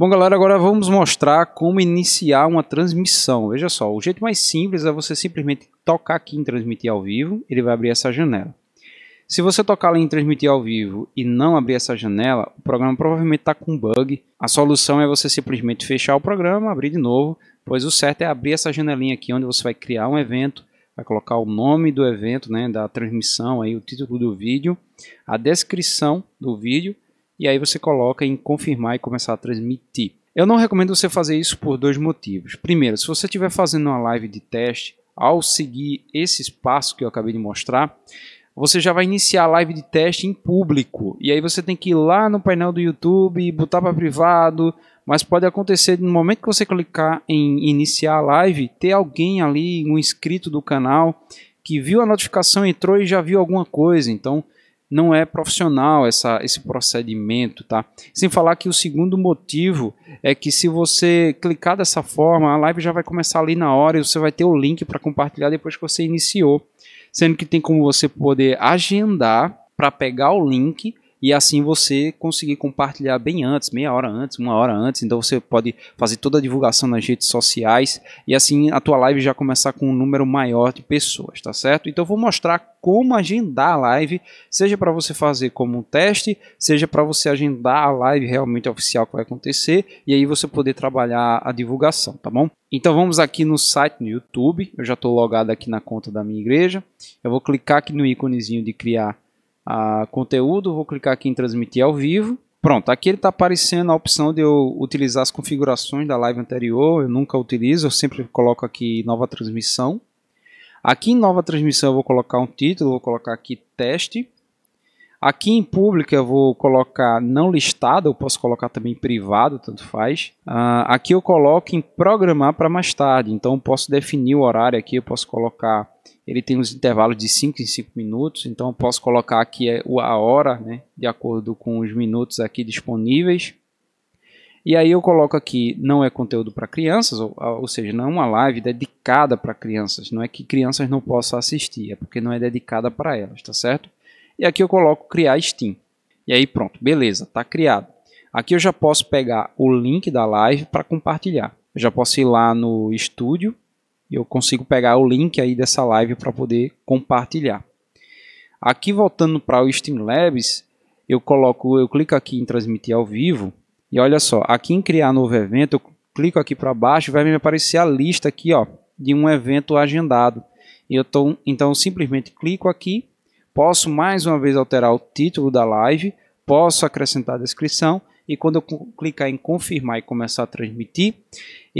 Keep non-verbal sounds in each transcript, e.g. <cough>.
Bom, galera, agora vamos mostrar como iniciar uma transmissão. Veja só, o jeito mais simples é você simplesmente tocar aqui em transmitir ao vivo, ele vai abrir essa janela. Se você tocar ali em transmitir ao vivo e não abrir essa janela, o programa provavelmente está com bug. A solução é você simplesmente fechar o programa, abrir de novo, pois o certo é abrir essa janelinha aqui onde você vai criar um evento, vai colocar o nome do evento, né, da transmissão, aí, o título do vídeo, a descrição do vídeo e aí você coloca em confirmar e começar a transmitir. Eu não recomendo você fazer isso por dois motivos. Primeiro, se você estiver fazendo uma live de teste, ao seguir esse espaço que eu acabei de mostrar, você já vai iniciar a live de teste em público. E aí você tem que ir lá no painel do YouTube e botar para privado. Mas pode acontecer no momento que você clicar em iniciar a live, ter alguém ali, um inscrito do canal, que viu a notificação, entrou e já viu alguma coisa. Então não é profissional essa, esse procedimento, tá? Sem falar que o segundo motivo é que se você clicar dessa forma, a live já vai começar ali na hora e você vai ter o link para compartilhar depois que você iniciou, sendo que tem como você poder agendar para pegar o link e assim você conseguir compartilhar bem antes, meia hora antes, uma hora antes. Então você pode fazer toda a divulgação nas redes sociais e assim a tua live já começar com um número maior de pessoas, tá certo? Então eu vou mostrar como agendar a live, seja para você fazer como um teste, seja para você agendar a live realmente oficial que vai acontecer e aí você poder trabalhar a divulgação, tá bom? Então vamos aqui no site no YouTube. Eu já estou logado aqui na conta da minha igreja. Eu vou clicar aqui no íconezinho de criar a conteúdo, vou clicar aqui em transmitir ao vivo. Pronto, aqui ele está aparecendo a opção de eu utilizar as configurações da live anterior, eu nunca utilizo, eu sempre coloco aqui nova transmissão. Aqui em nova transmissão eu vou colocar um título, vou colocar aqui teste. Aqui em público eu vou colocar não listado, eu posso colocar também privado, tanto faz. Uh, aqui eu coloco em programar para mais tarde, então eu posso definir o horário aqui, eu posso colocar ele tem uns intervalos de 5 em 5 minutos, então eu posso colocar aqui é, a hora, né, de acordo com os minutos aqui disponíveis. E aí eu coloco aqui, não é conteúdo para crianças, ou, ou, seja, não é uma live dedicada para crianças. Não é que crianças não possam assistir, é porque não é dedicada para elas, tá certo? E aqui eu coloco criar Steam. E aí pronto, beleza, Está criado. Aqui eu já posso pegar o link da live para compartilhar. Eu já posso ir lá no estúdio e eu consigo pegar o link aí dessa live para poder compartilhar. Aqui voltando para o Streamlabs, eu coloco, eu clico aqui em transmitir ao vivo e olha só, aqui em criar novo evento, eu clico aqui para baixo, vai me aparecer a lista aqui, ó, de um evento agendado. Eu tô, então eu simplesmente clico aqui, posso mais uma vez alterar o título da live, posso acrescentar a descrição e quando eu clicar em confirmar e começar a transmitir,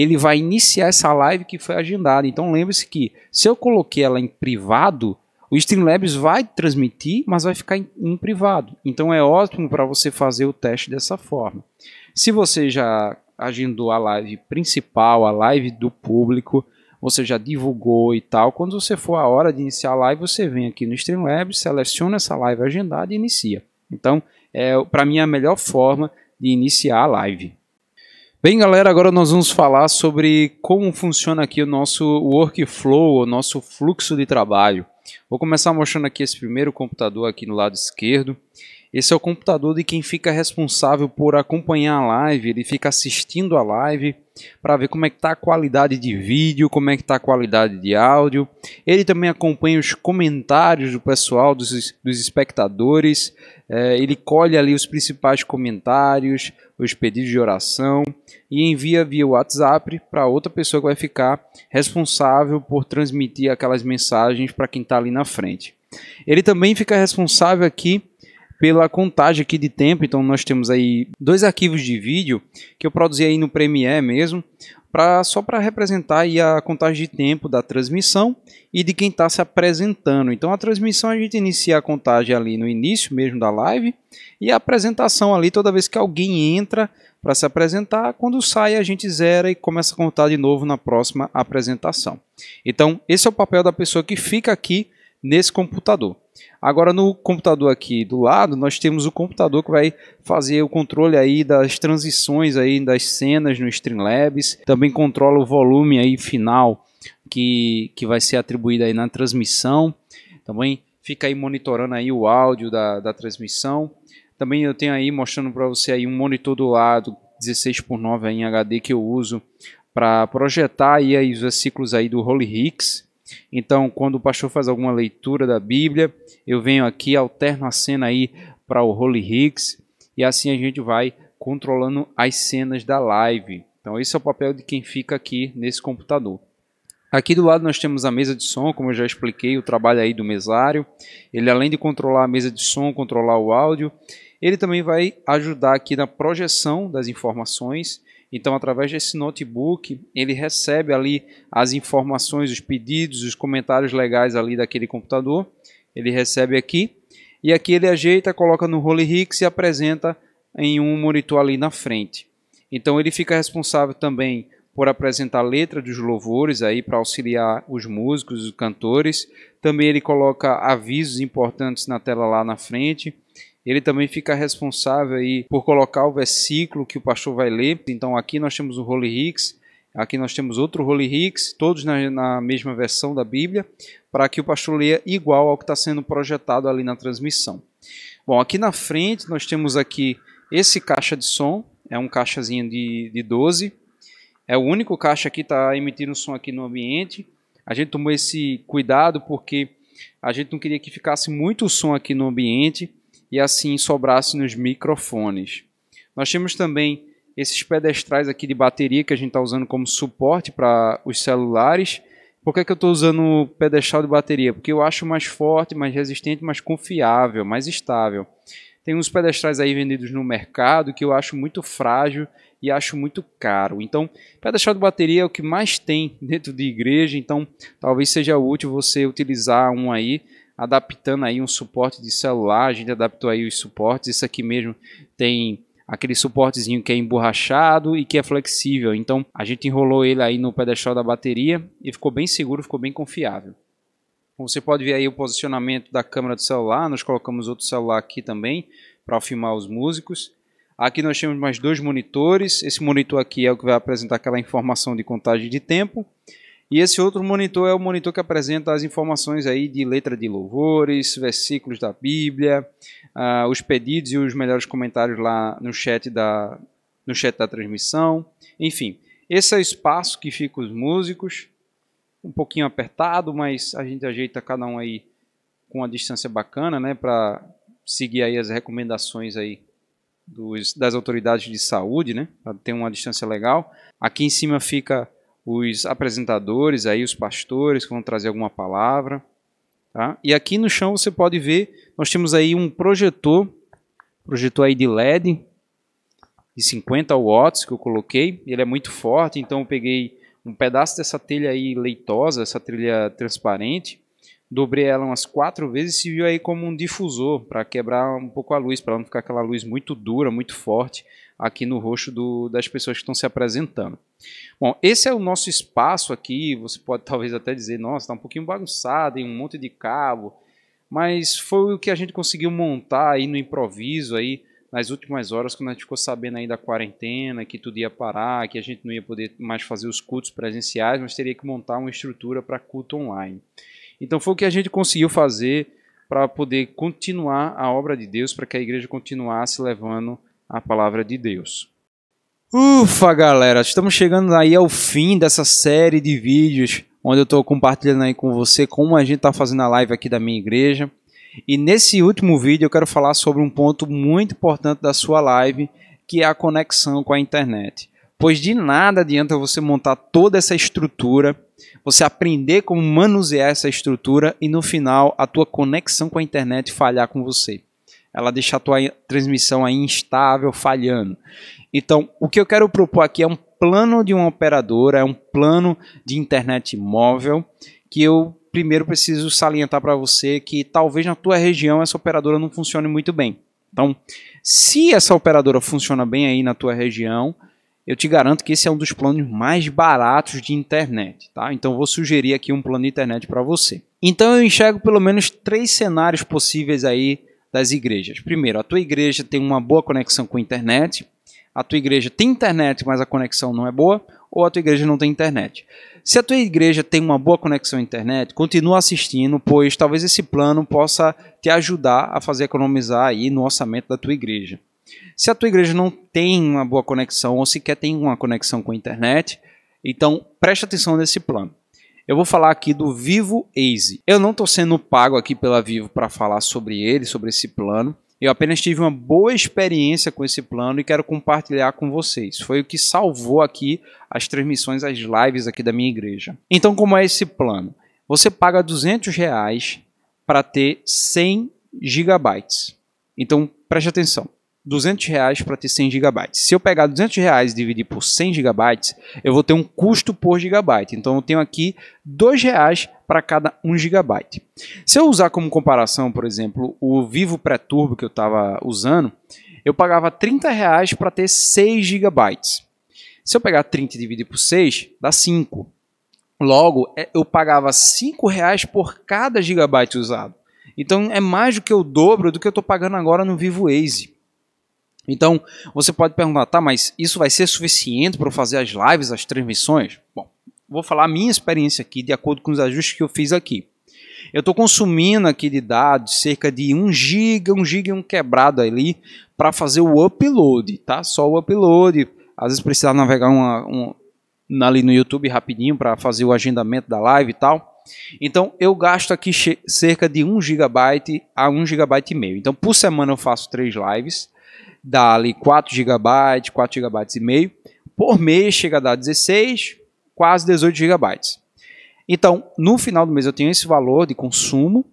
ele vai iniciar essa live que foi agendada. Então lembre-se que se eu coloquei ela em privado, o Streamlabs vai transmitir, mas vai ficar em, em privado. Então é ótimo para você fazer o teste dessa forma. Se você já agendou a live principal, a live do público, você já divulgou e tal, quando você for a hora de iniciar a live, você vem aqui no Streamlabs, seleciona essa live agendada e inicia. Então, é, para mim, é a melhor forma de iniciar a live. Bem, galera, agora nós vamos falar sobre como funciona aqui o nosso workflow, o nosso fluxo de trabalho. Vou começar mostrando aqui esse primeiro computador aqui no lado esquerdo. Esse é o computador de quem fica responsável por acompanhar a live, ele fica assistindo a live para ver como é que está a qualidade de vídeo, como é que está a qualidade de áudio. Ele também acompanha os comentários do pessoal, dos, dos espectadores. É, ele colhe ali os principais comentários, os pedidos de oração e envia via WhatsApp para outra pessoa que vai ficar responsável por transmitir aquelas mensagens para quem está ali na frente. Ele também fica responsável aqui pela contagem aqui de tempo, então nós temos aí dois arquivos de vídeo que eu produzi aí no Premiere mesmo, para só para representar a contagem de tempo da transmissão e de quem está se apresentando. Então a transmissão a gente inicia a contagem ali no início mesmo da live e a apresentação ali toda vez que alguém entra para se apresentar, quando sai a gente zera e começa a contar de novo na próxima apresentação. Então esse é o papel da pessoa que fica aqui nesse computador. Agora no computador aqui do lado, nós temos o computador que vai fazer o controle aí das transições aí das cenas no Streamlabs, também controla o volume aí final que, que vai ser atribuído aí na transmissão. Também fica aí monitorando aí o áudio da, da transmissão. Também eu tenho aí mostrando para você aí um monitor do lado 16 por 9 em HD que eu uso para projetar aí os versículos aí do Holy Hicks, então, quando o pastor faz alguma leitura da Bíblia, eu venho aqui, alterno a cena aí para o Holy Hicks, e assim a gente vai controlando as cenas da live. Então, esse é o papel de quem fica aqui nesse computador. Aqui do lado nós temos a mesa de som, como eu já expliquei, o trabalho aí do mesário. Ele além de controlar a mesa de som, controlar o áudio, ele também vai ajudar aqui na projeção das informações então, através desse notebook, ele recebe ali as informações, os pedidos, os comentários legais ali daquele computador. Ele recebe aqui e aqui ele ajeita, coloca no Holy Hicks e apresenta em um monitor ali na frente. Então, ele fica responsável também por apresentar a letra dos louvores aí para auxiliar os músicos, os cantores. Também ele coloca avisos importantes na tela lá na frente ele também fica responsável aí por colocar o versículo que o pastor vai ler. Então aqui nós temos o Holy Hicks, aqui nós temos outro Holy Hicks, todos na, na mesma versão da Bíblia, para que o pastor leia igual ao que está sendo projetado ali na transmissão. Bom, aqui na frente nós temos aqui esse caixa de som, é um caixazinho de, de 12, é o único caixa que está emitindo som aqui no ambiente. A gente tomou esse cuidado porque a gente não queria que ficasse muito som aqui no ambiente e assim sobrasse nos microfones. Nós temos também esses pedestrais aqui de bateria que a gente está usando como suporte para os celulares. Por que, é que eu estou usando o pedestal de bateria? Porque eu acho mais forte, mais resistente, mais confiável, mais estável. Tem uns pedestrais aí vendidos no mercado que eu acho muito frágil e acho muito caro. Então, pedestal de bateria é o que mais tem <laughs> dentro de igreja, então talvez seja útil você utilizar um aí adaptando aí um suporte de celular, a gente adaptou aí os suportes, isso aqui mesmo tem aquele suportezinho que é emborrachado e que é flexível. Então a gente enrolou ele aí no pedestal da bateria e ficou bem seguro, ficou bem confiável. você pode ver aí o posicionamento da câmera do celular, nós colocamos outro celular aqui também para filmar os músicos. Aqui nós temos mais dois monitores, esse monitor aqui é o que vai apresentar aquela informação de contagem de tempo. E esse outro monitor é o monitor que apresenta as informações aí de letra de louvores, versículos da Bíblia, uh, os pedidos e os melhores comentários lá no chat da, no chat da transmissão. Enfim, esse é o espaço que fica os músicos, um pouquinho apertado, mas a gente ajeita cada um aí com uma distância bacana, né, para seguir aí as recomendações aí dos, das autoridades de saúde, né, para ter uma distância legal. Aqui em cima fica os apresentadores, aí os pastores que vão trazer alguma palavra. Tá? E aqui no chão você pode ver, nós temos aí um projetor, projetor aí de LED, de 50 watts que eu coloquei. Ele é muito forte, então eu peguei um pedaço dessa telha aí leitosa, essa telha transparente, dobrei ela umas quatro vezes e viu aí como um difusor para quebrar um pouco a luz, para não ficar aquela luz muito dura, muito forte, aqui no rosto do, das pessoas que estão se apresentando. Bom, esse é o nosso espaço aqui. Você pode talvez até dizer, nossa, está um pouquinho bagunçado, tem um monte de cabo, mas foi o que a gente conseguiu montar aí no improviso aí nas últimas horas, quando a gente ficou sabendo aí da quarentena, que tudo ia parar, que a gente não ia poder mais fazer os cultos presenciais, mas teria que montar uma estrutura para culto online. Então foi o que a gente conseguiu fazer para poder continuar a obra de Deus, para que a igreja continuasse levando a palavra de Deus. Ufa, galera, estamos chegando aí ao fim dessa série de vídeos onde eu estou compartilhando aí com você como a gente está fazendo a live aqui da minha igreja. E nesse último vídeo eu quero falar sobre um ponto muito importante da sua live, que é a conexão com a internet. Pois de nada adianta você montar toda essa estrutura, você aprender como manusear essa estrutura e no final a tua conexão com a internet falhar com você ela deixa a tua transmissão aí instável, falhando. Então, o que eu quero propor aqui é um plano de uma operadora, é um plano de internet móvel que eu primeiro preciso salientar para você que talvez na tua região essa operadora não funcione muito bem. Então, se essa operadora funciona bem aí na tua região, eu te garanto que esse é um dos planos mais baratos de internet, tá? Então vou sugerir aqui um plano de internet para você. Então eu enxergo pelo menos três cenários possíveis aí das igrejas. Primeiro, a tua igreja tem uma boa conexão com a internet, a tua igreja tem internet, mas a conexão não é boa, ou a tua igreja não tem internet. Se a tua igreja tem uma boa conexão à internet, continua assistindo, pois talvez esse plano possa te ajudar a fazer economizar aí no orçamento da tua igreja. Se a tua igreja não tem uma boa conexão ou sequer tem uma conexão com a internet, então preste atenção nesse plano. Eu vou falar aqui do Vivo Easy. Eu não estou sendo pago aqui pela Vivo para falar sobre ele, sobre esse plano. Eu apenas tive uma boa experiência com esse plano e quero compartilhar com vocês. Foi o que salvou aqui as transmissões, as lives aqui da minha igreja. Então, como é esse plano? Você paga 200 reais para ter 100 gigabytes. Então, preste atenção. 200 reais para ter 100 GB. Se eu pegar 200 reais e dividir por 100 GB, eu vou ter um custo por gigabyte. Então eu tenho aqui 2 reais para cada 1 GB. Se eu usar como comparação, por exemplo, o Vivo Pré-Turbo que eu estava usando, eu pagava 30 reais para ter 6 GB. Se eu pegar 30 e dividir por 6, dá 5. Logo, é, eu pagava 5 reais por cada gigabyte usado. Então é mais do que o dobro do que eu estou pagando agora no Vivo Waze. Então, você pode perguntar, tá, mas isso vai ser suficiente para fazer as lives, as transmissões? Bom, vou falar a minha experiência aqui, de acordo com os ajustes que eu fiz aqui. Eu estou consumindo aqui de dados cerca de 1 giga, 1 giga e um quebrado ali para fazer o upload, tá? Só o upload. Às vezes precisar navegar uma, um, ali no YouTube rapidinho para fazer o agendamento da live e tal. Então eu gasto aqui cerca de 1 GB a 1 GB e meio. Então por semana eu faço três lives dá ali 4 GB, 4 GB e meio. Por mês chega a dar 16, quase 18 GB. Então, no final do mês eu tenho esse valor de consumo.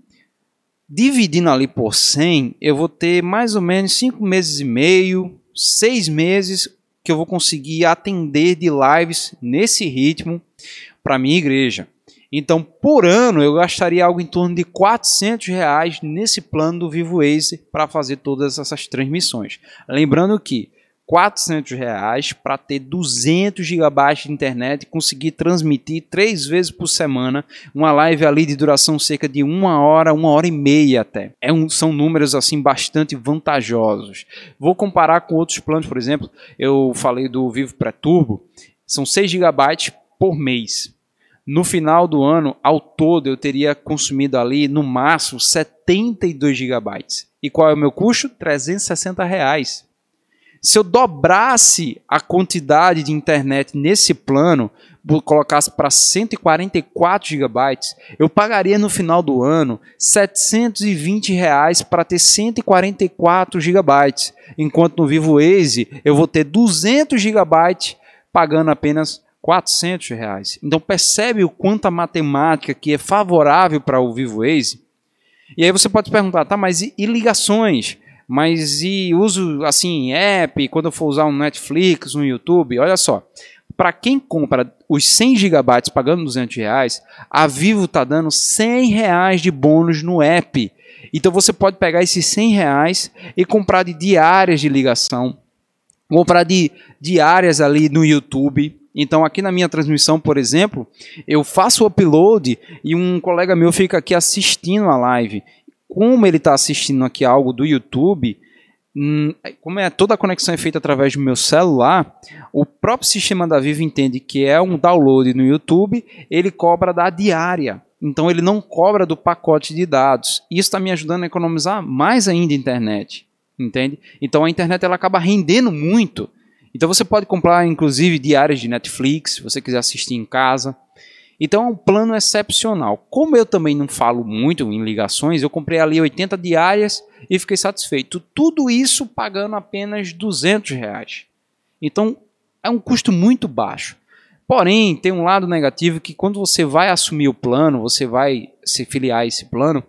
Dividindo ali por 100, eu vou ter mais ou menos 5 meses e meio, 6 meses que eu vou conseguir atender de lives nesse ritmo para minha igreja. Então, por ano, eu gastaria algo em torno de 400 reais nesse plano do Vivo Ace para fazer todas essas transmissões. Lembrando que 400 reais para ter 200 gigabytes de internet e conseguir transmitir três vezes por semana uma live ali de duração cerca de uma hora, uma hora e meia até. É um, são números assim bastante vantajosos. Vou comparar com outros planos, por exemplo, eu falei do Vivo Pré Turbo, são 6 gigabytes por mês. No final do ano, ao todo, eu teria consumido ali, no máximo, 72 gigabytes. E qual é o meu custo? 360 reais. Se eu dobrasse a quantidade de internet nesse plano, colocasse para 144 gigabytes, eu pagaria no final do ano 720 reais para ter 144 gigabytes, enquanto no Vivo Easy eu vou ter 200 gigabytes pagando apenas 400 reais. Então percebe o quanto a matemática que é favorável para o Vivo Waze. E aí você pode perguntar, tá, mas e, e ligações? Mas e uso assim app, quando eu for usar um Netflix, um YouTube? Olha só, para quem compra os 100 gigabytes pagando 200 reais, a Vivo está dando 100 reais de bônus no app. Então você pode pegar esses 100 reais e comprar de diárias de ligação, comprar de diárias ali no YouTube, então, aqui na minha transmissão, por exemplo, eu faço o upload e um colega meu fica aqui assistindo a live. Como ele está assistindo aqui algo do YouTube, hum, como é toda a conexão é feita através do meu celular, o próprio sistema da Vivo entende que é um download no YouTube, ele cobra da diária. Então ele não cobra do pacote de dados. Isso está me ajudando a economizar mais ainda a internet, entende? Então a internet ela acaba rendendo muito. Então você pode comprar, inclusive, diárias de Netflix, se você quiser assistir em casa. Então é um plano excepcional. Como eu também não falo muito em ligações, eu comprei ali 80 diárias e fiquei satisfeito. Tudo isso pagando apenas 200 reais. Então é um custo muito baixo. Porém, tem um lado negativo que quando você vai assumir o plano, você vai se filiar a esse plano,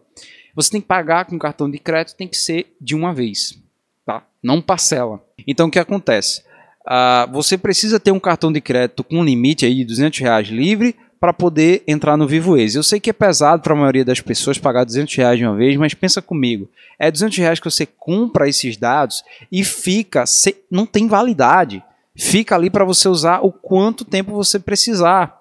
você tem que pagar com cartão de crédito, tem que ser de uma vez, tá? Não parcela. Então o que acontece? Ah, você precisa ter um cartão de crédito com um limite aí de 200 reais livre para poder entrar no Vivo Easy. Eu sei que é pesado para a maioria das pessoas pagar 200 reais de uma vez, mas pensa comigo, é 200 reais que você compra esses dados e fica, não tem validade, fica ali para você usar o quanto tempo você precisar.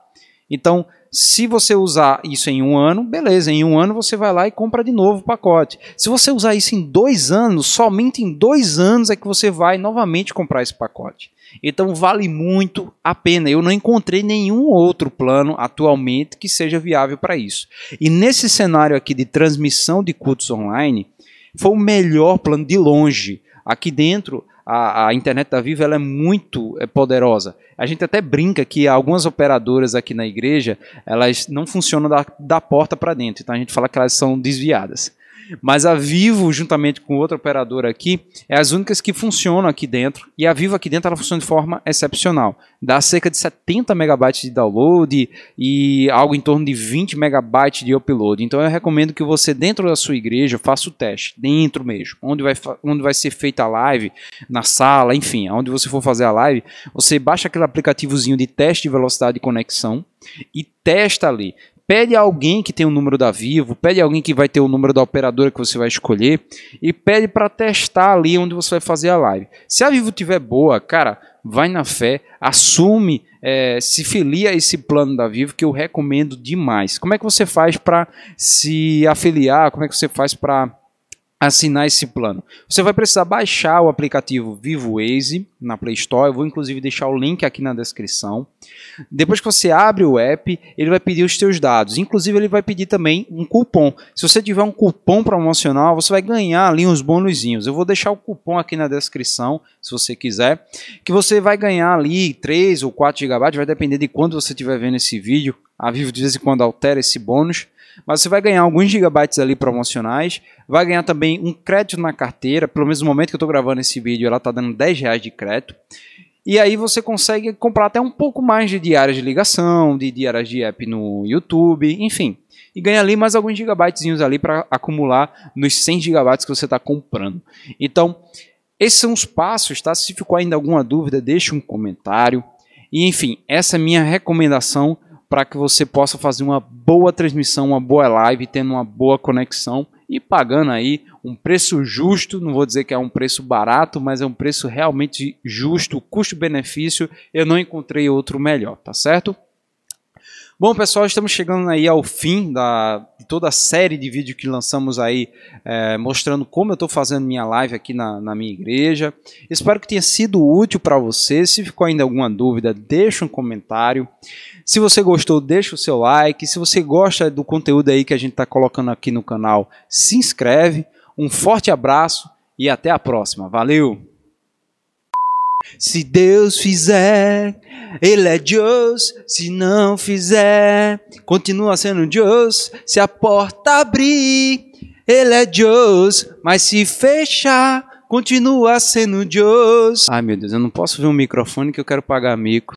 Então, se você usar isso em um ano, beleza, em um ano você vai lá e compra de novo o pacote. Se você usar isso em dois anos, somente em dois anos é que você vai novamente comprar esse pacote. Então vale muito a pena. Eu não encontrei nenhum outro plano atualmente que seja viável para isso. E nesse cenário aqui de transmissão de cultos online, foi o melhor plano de longe. Aqui dentro, a, a internet da Viva ela é muito é, poderosa. A gente até brinca que algumas operadoras aqui na igreja, elas não funcionam da, da porta para dentro. Então a gente fala que elas são desviadas. Mas a Vivo, juntamente com outra operadora aqui, é as únicas que funcionam aqui dentro. E a Vivo aqui dentro ela funciona de forma excepcional. Dá cerca de 70 megabytes de download e algo em torno de 20 megabytes de upload. Então eu recomendo que você, dentro da sua igreja, faça o teste, dentro mesmo, onde vai, onde vai ser feita a live, na sala, enfim, onde você for fazer a live, você baixa aquele aplicativozinho de teste de velocidade de conexão e testa ali pede a alguém que tem o número da Vivo, pede a alguém que vai ter o número da operadora que você vai escolher e pede para testar ali onde você vai fazer a live. Se a Vivo tiver boa, cara, vai na fé, assume, é, se filia a esse plano da Vivo que eu recomendo demais. Como é que você faz para se afiliar? Como é que você faz para assinar esse plano. Você vai precisar baixar o aplicativo Vivo Waze na Play Store, eu vou inclusive deixar o link aqui na descrição. Depois que você abre o app, ele vai pedir os seus dados, inclusive ele vai pedir também um cupom. Se você tiver um cupom promocional, você vai ganhar ali uns bônus. Eu vou deixar o cupom aqui na descrição, se você quiser, que você vai ganhar ali 3 ou 4 GB, vai depender de quando você estiver vendo esse vídeo. A Vivo de vez em quando altera esse bônus. Mas você vai ganhar alguns gigabytes ali promocionais, vai ganhar também um crédito na carteira, pelo menos no momento que eu estou gravando esse vídeo, ela está dando 10 reais de crédito. E aí você consegue comprar até um pouco mais de diárias de ligação, de diárias de app no YouTube, enfim. E ganha ali mais alguns gigabytes ali para acumular nos 100 gigabytes que você está comprando. Então, esses são os passos, tá? Se ficou ainda alguma dúvida, deixa um comentário. E enfim, essa é a minha recomendação para que você possa fazer uma boa transmissão, uma boa live, tendo uma boa conexão e pagando aí um preço justo, não vou dizer que é um preço barato, mas é um preço realmente justo, custo-benefício, eu não encontrei outro melhor, tá certo? Bom, pessoal, estamos chegando aí ao fim da, de toda a série de vídeos que lançamos aí, é, mostrando como eu estou fazendo minha live aqui na, na, minha igreja. Espero que tenha sido útil para você. Se ficou ainda alguma dúvida, deixa um comentário. Se você gostou, deixa o seu like. Se você gosta do conteúdo aí que a gente está colocando aqui no canal, se inscreve. Um forte abraço e até a próxima. Valeu! Se Deus fizer, Ele é Deus. Se não fizer, continua sendo Deus. Se a porta abrir, Ele é Deus. Mas se fechar, continua sendo Deus. Ai meu Deus, eu não posso ver um microfone que eu quero pagar mico.